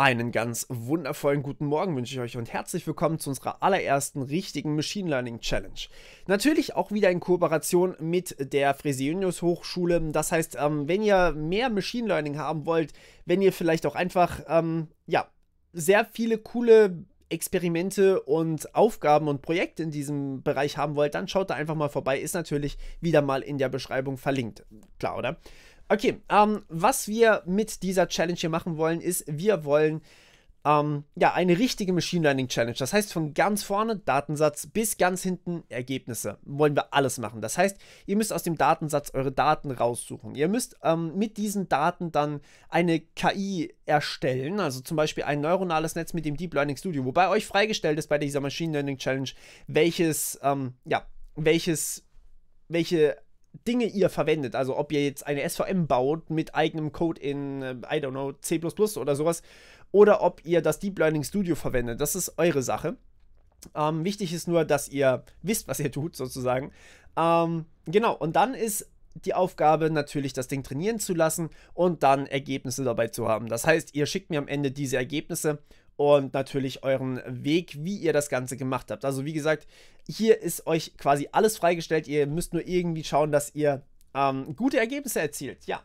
Einen ganz wundervollen guten Morgen wünsche ich euch und herzlich willkommen zu unserer allerersten richtigen Machine Learning Challenge. Natürlich auch wieder in Kooperation mit der Fresenius Hochschule. Das heißt, ähm, wenn ihr mehr Machine Learning haben wollt, wenn ihr vielleicht auch einfach, ähm, ja, sehr viele coole Experimente und Aufgaben und Projekte in diesem Bereich haben wollt, dann schaut da einfach mal vorbei. Ist natürlich wieder mal in der Beschreibung verlinkt. Klar, oder? Okay, ähm, was wir mit dieser Challenge hier machen wollen, ist, wir wollen ähm, ja eine richtige Machine Learning Challenge. Das heißt, von ganz vorne Datensatz bis ganz hinten Ergebnisse wollen wir alles machen. Das heißt, ihr müsst aus dem Datensatz eure Daten raussuchen. Ihr müsst ähm, mit diesen Daten dann eine KI erstellen, also zum Beispiel ein neuronales Netz mit dem Deep Learning Studio, wobei euch freigestellt ist bei dieser Machine Learning Challenge, welches ähm, ja welches welche Dinge ihr verwendet, also ob ihr jetzt eine SVM baut mit eigenem Code in, äh, I don't know, C oder sowas, oder ob ihr das Deep Learning Studio verwendet, das ist eure Sache. Ähm, wichtig ist nur, dass ihr wisst, was ihr tut, sozusagen. Ähm, genau, und dann ist die Aufgabe natürlich, das Ding trainieren zu lassen und dann Ergebnisse dabei zu haben. Das heißt, ihr schickt mir am Ende diese Ergebnisse und natürlich euren Weg, wie ihr das Ganze gemacht habt. Also wie gesagt, hier ist euch quasi alles freigestellt. Ihr müsst nur irgendwie schauen, dass ihr ähm, gute Ergebnisse erzielt. Ja,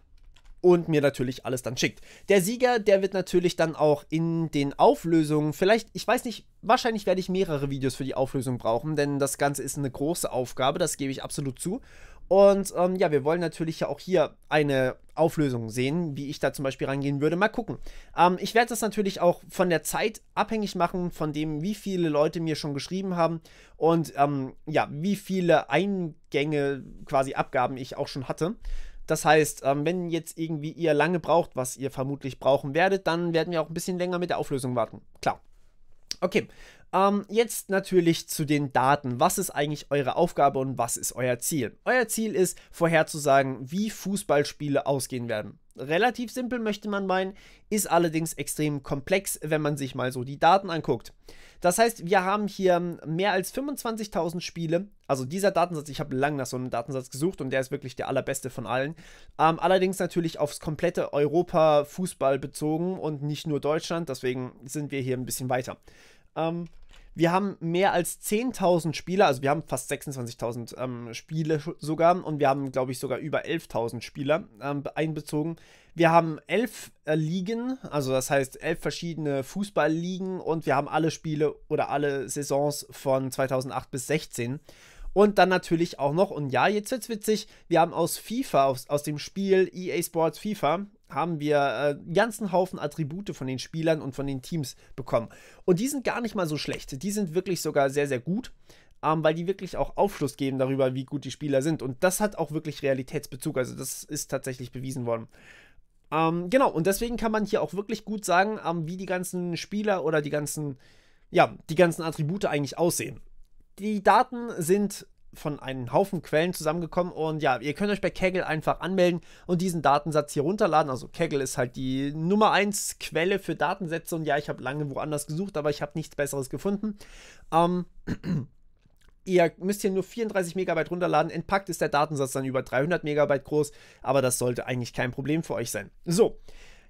und mir natürlich alles dann schickt. Der Sieger, der wird natürlich dann auch in den Auflösungen, vielleicht, ich weiß nicht, wahrscheinlich werde ich mehrere Videos für die Auflösung brauchen, denn das Ganze ist eine große Aufgabe, das gebe ich absolut zu. Und ähm, ja, wir wollen natürlich ja auch hier eine Auflösung sehen, wie ich da zum Beispiel rangehen würde. Mal gucken. Ähm, ich werde das natürlich auch von der Zeit abhängig machen, von dem, wie viele Leute mir schon geschrieben haben und ähm, ja, wie viele Eingänge, quasi Abgaben ich auch schon hatte. Das heißt, ähm, wenn jetzt irgendwie ihr lange braucht, was ihr vermutlich brauchen werdet, dann werden wir auch ein bisschen länger mit der Auflösung warten. Klar. Okay, ähm, jetzt natürlich zu den Daten. Was ist eigentlich eure Aufgabe und was ist euer Ziel? Euer Ziel ist, vorherzusagen, wie Fußballspiele ausgehen werden. Relativ simpel möchte man meinen, ist allerdings extrem komplex, wenn man sich mal so die Daten anguckt. Das heißt, wir haben hier mehr als 25.000 Spiele. Also dieser Datensatz, ich habe lange nach so einem Datensatz gesucht und der ist wirklich der allerbeste von allen. Ähm, allerdings natürlich aufs komplette Europa Fußball bezogen und nicht nur Deutschland, deswegen sind wir hier ein bisschen weiter. Ähm, wir haben mehr als 10.000 Spieler, also wir haben fast 26.000 ähm, Spiele sogar und wir haben, glaube ich, sogar über 11.000 Spieler ähm, einbezogen. Wir haben elf äh, Ligen, also das heißt elf verschiedene Fußballligen und wir haben alle Spiele oder alle Saisons von 2008 bis 16. Und dann natürlich auch noch, und ja, jetzt wird's witzig, wir haben aus FIFA, aus, aus dem Spiel EA Sports FIFA, haben wir äh, einen ganzen Haufen Attribute von den Spielern und von den Teams bekommen. Und die sind gar nicht mal so schlecht. Die sind wirklich sogar sehr, sehr gut, ähm, weil die wirklich auch Aufschluss geben darüber, wie gut die Spieler sind. Und das hat auch wirklich Realitätsbezug. Also das ist tatsächlich bewiesen worden. Ähm, genau, und deswegen kann man hier auch wirklich gut sagen, ähm, wie die ganzen Spieler oder die ganzen, ja, die ganzen Attribute eigentlich aussehen. Die Daten sind von einem Haufen Quellen zusammengekommen und ja, ihr könnt euch bei Kaggle einfach anmelden und diesen Datensatz hier runterladen. Also Kaggle ist halt die Nummer 1 Quelle für Datensätze und ja, ich habe lange woanders gesucht, aber ich habe nichts Besseres gefunden. Ähm, ihr müsst hier nur 34 Megabyte runterladen. Entpackt ist der Datensatz dann über 300 Megabyte groß, aber das sollte eigentlich kein Problem für euch sein. So,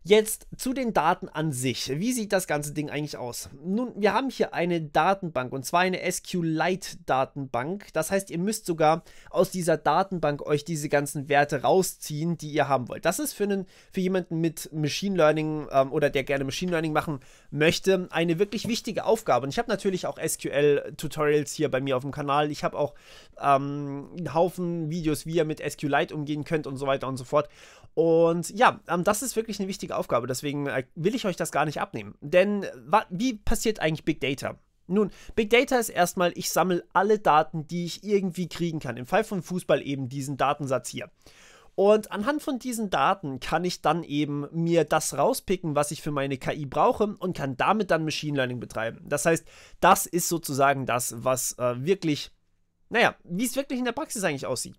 Jetzt zu den Daten an sich. Wie sieht das ganze Ding eigentlich aus? Nun, wir haben hier eine Datenbank und zwar eine SQLite-Datenbank. Das heißt, ihr müsst sogar aus dieser Datenbank euch diese ganzen Werte rausziehen, die ihr haben wollt. Das ist für, einen, für jemanden mit Machine Learning ähm, oder der gerne Machine Learning machen möchte, eine wirklich wichtige Aufgabe. Und ich habe natürlich auch SQL-Tutorials hier bei mir auf dem Kanal. Ich habe auch ähm, einen Haufen Videos, wie ihr mit SQLite umgehen könnt und so weiter und so fort. Und ja, ähm, das ist wirklich eine wichtige Aufgabe, deswegen äh, will ich euch das gar nicht abnehmen. Denn äh, wie passiert eigentlich Big Data? Nun, Big Data ist erstmal, ich sammle alle Daten, die ich irgendwie kriegen kann. Im Fall von Fußball eben diesen Datensatz hier. Und anhand von diesen Daten kann ich dann eben mir das rauspicken, was ich für meine KI brauche und kann damit dann Machine Learning betreiben. Das heißt, das ist sozusagen das, was äh, wirklich, naja, wie es wirklich in der Praxis eigentlich aussieht.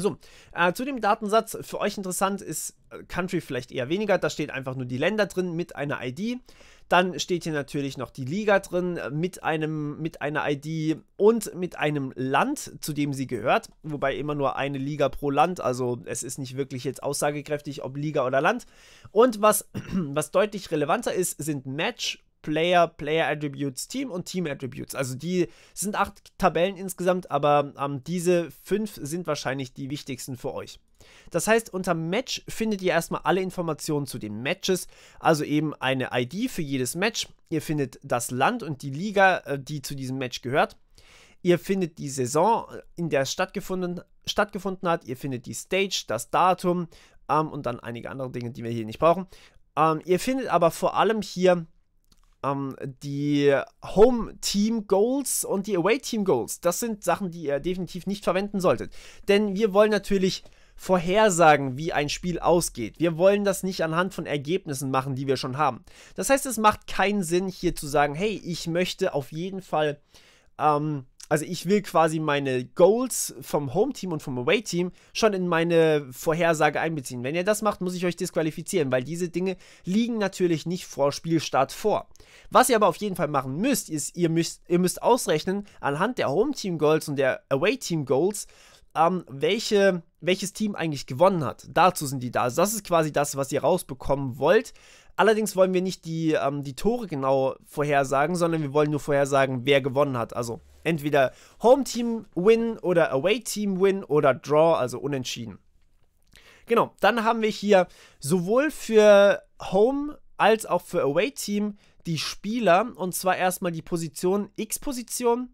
So, äh, zu dem Datensatz, für euch interessant ist äh, Country vielleicht eher weniger, da steht einfach nur die Länder drin mit einer ID. Dann steht hier natürlich noch die Liga drin äh, mit, einem, mit einer ID und mit einem Land, zu dem sie gehört. Wobei immer nur eine Liga pro Land, also es ist nicht wirklich jetzt aussagekräftig, ob Liga oder Land. Und was, was deutlich relevanter ist, sind Match Player, Player Attributes Team und Team Attributes. Also die sind acht Tabellen insgesamt, aber ähm, diese fünf sind wahrscheinlich die wichtigsten für euch. Das heißt, unter Match findet ihr erstmal alle Informationen zu den Matches, also eben eine ID für jedes Match. Ihr findet das Land und die Liga, äh, die zu diesem Match gehört. Ihr findet die Saison, äh, in der es stattgefunden, stattgefunden hat. Ihr findet die Stage, das Datum ähm, und dann einige andere Dinge, die wir hier nicht brauchen. Ähm, ihr findet aber vor allem hier ähm, die Home-Team-Goals und die Away-Team-Goals. Das sind Sachen, die ihr definitiv nicht verwenden solltet. Denn wir wollen natürlich vorhersagen, wie ein Spiel ausgeht. Wir wollen das nicht anhand von Ergebnissen machen, die wir schon haben. Das heißt, es macht keinen Sinn, hier zu sagen, hey, ich möchte auf jeden Fall ähm, also ich will quasi meine Goals vom Home-Team und vom Away-Team schon in meine Vorhersage einbeziehen. Wenn ihr das macht, muss ich euch disqualifizieren, weil diese Dinge liegen natürlich nicht vor Spielstart vor. Was ihr aber auf jeden Fall machen müsst, ist, ihr müsst, ihr müsst ausrechnen, anhand der Home-Team-Goals und der Away-Team-Goals, ähm, welche, welches Team eigentlich gewonnen hat. Dazu sind die da. Also das ist quasi das, was ihr rausbekommen wollt. Allerdings wollen wir nicht die, ähm, die Tore genau vorhersagen, sondern wir wollen nur vorhersagen, wer gewonnen hat. Also entweder Home Team Win oder Away Team Win oder Draw, also unentschieden. Genau, dann haben wir hier sowohl für Home als auch für Away Team die Spieler und zwar erstmal die Position X-Position,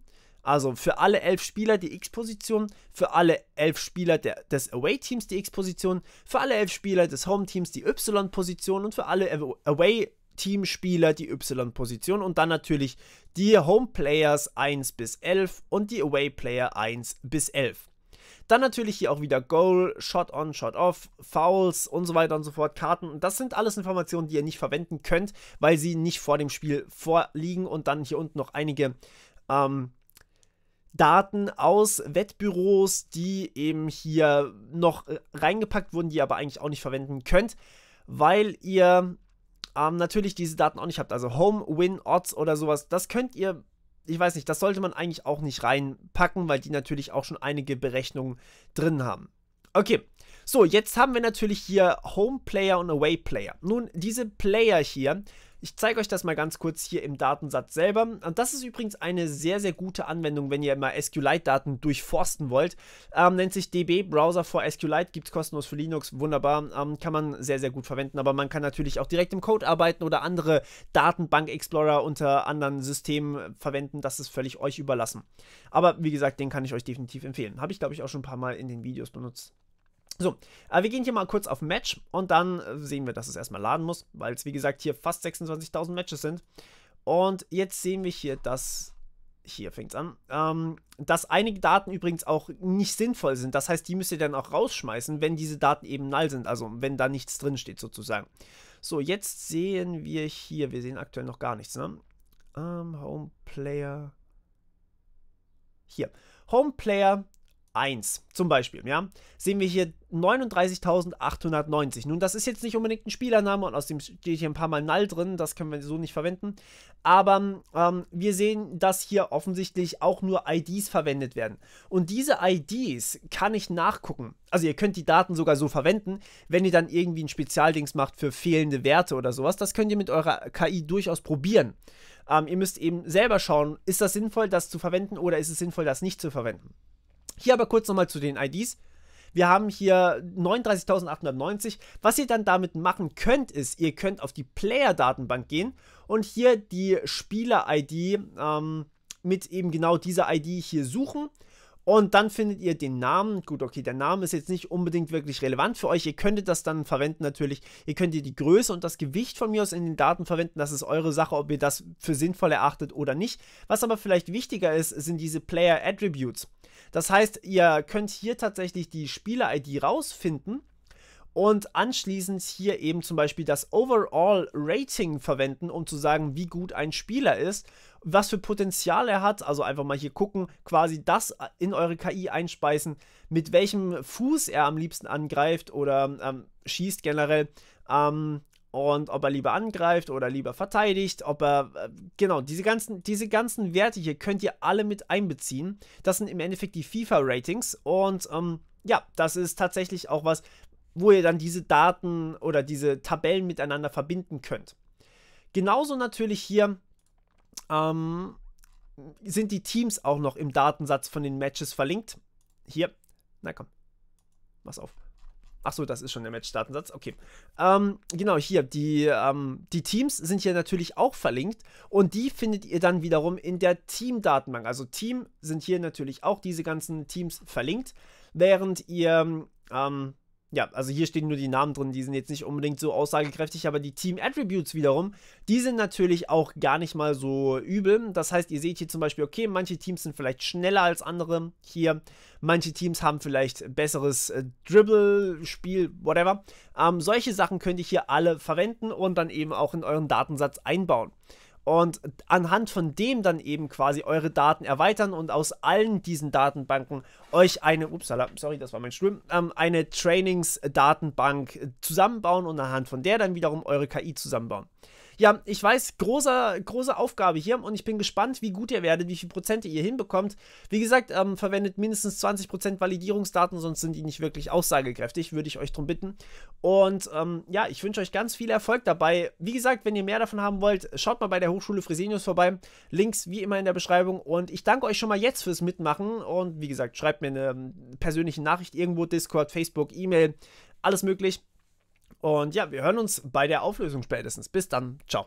also für alle elf Spieler die X-Position, für alle elf Spieler der, des Away-Teams die X-Position, für alle elf Spieler des Home-Teams die Y-Position und für alle Away- team spieler die Y-Position und dann natürlich die Home Players 1 bis 11 und die Away Player 1 bis 11. Dann natürlich hier auch wieder Goal, Shot on, Shot off, Fouls und so weiter und so fort, Karten. Das sind alles Informationen, die ihr nicht verwenden könnt, weil sie nicht vor dem Spiel vorliegen und dann hier unten noch einige ähm, Daten aus Wettbüros, die eben hier noch äh, reingepackt wurden, die ihr aber eigentlich auch nicht verwenden könnt, weil ihr ähm, natürlich diese Daten auch nicht habt. Also Home, Win, Odds oder sowas, das könnt ihr, ich weiß nicht, das sollte man eigentlich auch nicht reinpacken, weil die natürlich auch schon einige Berechnungen drin haben. Okay, so, jetzt haben wir natürlich hier Home Player und Away Player. Nun, diese Player hier ich zeige euch das mal ganz kurz hier im Datensatz selber. Und das ist übrigens eine sehr, sehr gute Anwendung, wenn ihr mal SQLite-Daten durchforsten wollt. Ähm, nennt sich DB Browser for SQLite, gibt es kostenlos für Linux, wunderbar, ähm, kann man sehr, sehr gut verwenden. Aber man kann natürlich auch direkt im Code arbeiten oder andere Datenbank-Explorer unter anderen Systemen verwenden. Das ist völlig euch überlassen. Aber wie gesagt, den kann ich euch definitiv empfehlen. Habe ich, glaube ich, auch schon ein paar Mal in den Videos benutzt. So, aber äh, wir gehen hier mal kurz auf Match und dann äh, sehen wir, dass es erstmal laden muss, weil es wie gesagt hier fast 26.000 Matches sind. Und jetzt sehen wir hier, dass hier fängt es an, ähm, dass einige Daten übrigens auch nicht sinnvoll sind. Das heißt, die müsst ihr dann auch rausschmeißen, wenn diese Daten eben null sind, also wenn da nichts drin steht sozusagen. So, jetzt sehen wir hier, wir sehen aktuell noch gar nichts, ne? Ähm, Home Player. Hier. Home Player 1 zum Beispiel, ja, sehen wir hier 39.890. Nun, das ist jetzt nicht unbedingt ein Spielername und aus dem steht hier ein paar Mal Null drin, das können wir so nicht verwenden. Aber ähm, wir sehen, dass hier offensichtlich auch nur IDs verwendet werden. Und diese IDs kann ich nachgucken. Also ihr könnt die Daten sogar so verwenden, wenn ihr dann irgendwie ein Spezialdings macht für fehlende Werte oder sowas. Das könnt ihr mit eurer KI durchaus probieren. Ähm, ihr müsst eben selber schauen, ist das sinnvoll, das zu verwenden oder ist es sinnvoll, das nicht zu verwenden. Hier aber kurz nochmal zu den IDs. Wir haben hier 39.890. Was ihr dann damit machen könnt, ist, ihr könnt auf die Player-Datenbank gehen und hier die Spieler-ID ähm, mit eben genau dieser ID hier suchen. Und dann findet ihr den Namen. Gut, okay, der Name ist jetzt nicht unbedingt wirklich relevant für euch. Ihr könntet das dann verwenden natürlich. Ihr könnt ihr die Größe und das Gewicht von mir aus in den Daten verwenden. Das ist eure Sache, ob ihr das für sinnvoll erachtet oder nicht. Was aber vielleicht wichtiger ist, sind diese Player Attributes. Das heißt, ihr könnt hier tatsächlich die Spieler-ID rausfinden und anschließend hier eben zum Beispiel das Overall Rating verwenden, um zu sagen, wie gut ein Spieler ist, was für Potenzial er hat. Also einfach mal hier gucken, quasi das in eure KI einspeisen, mit welchem Fuß er am liebsten angreift oder ähm, schießt generell. Ähm, und ob er lieber angreift oder lieber verteidigt, ob er äh, genau diese ganzen diese ganzen Werte hier könnt ihr alle mit einbeziehen. Das sind im Endeffekt die FIFA Ratings und ähm, ja, das ist tatsächlich auch was, wo ihr dann diese Daten oder diese Tabellen miteinander verbinden könnt. Genauso natürlich hier ähm, sind die Teams auch noch im Datensatz von den Matches verlinkt. Hier, na komm, mach's auf. Achso, das ist schon der Match-Datensatz. Okay. Ähm, genau, hier, die, ähm, die Teams sind hier natürlich auch verlinkt und die findet ihr dann wiederum in der Team-Datenbank. Also Team sind hier natürlich auch diese ganzen Teams verlinkt, während ihr ähm, ja, also hier stehen nur die Namen drin, die sind jetzt nicht unbedingt so aussagekräftig, aber die Team Attributes wiederum, die sind natürlich auch gar nicht mal so übel. Das heißt, ihr seht hier zum Beispiel, okay, manche Teams sind vielleicht schneller als andere hier, manche Teams haben vielleicht besseres äh, Dribble-Spiel, whatever. Ähm, solche Sachen könnt ihr hier alle verwenden und dann eben auch in euren Datensatz einbauen und anhand von dem dann eben quasi eure Daten erweitern und aus allen diesen Datenbanken euch eine, upsala, sorry, das war mein Stuhl, ähm, eine Trainingsdatenbank zusammenbauen und anhand von der dann wiederum eure KI zusammenbauen. Ja, ich weiß, großer, große Aufgabe hier und ich bin gespannt, wie gut ihr werdet, wie viel Prozente ihr hinbekommt. Wie gesagt, ähm, verwendet mindestens 20% Validierungsdaten, sonst sind die nicht wirklich aussagekräftig, würde ich euch darum bitten. Und ähm, ja, ich wünsche euch ganz viel Erfolg dabei. Wie gesagt, wenn ihr mehr davon haben wollt, schaut mal bei der Hochschule Fresenius vorbei. Links wie immer in der Beschreibung und ich danke euch schon mal jetzt fürs Mitmachen und wie gesagt, schreibt mir eine ähm, persönliche Nachricht irgendwo, Discord, Facebook, E-Mail, alles möglich. Und ja, wir hören uns bei der Auflösung spätestens. Bis dann. Ciao.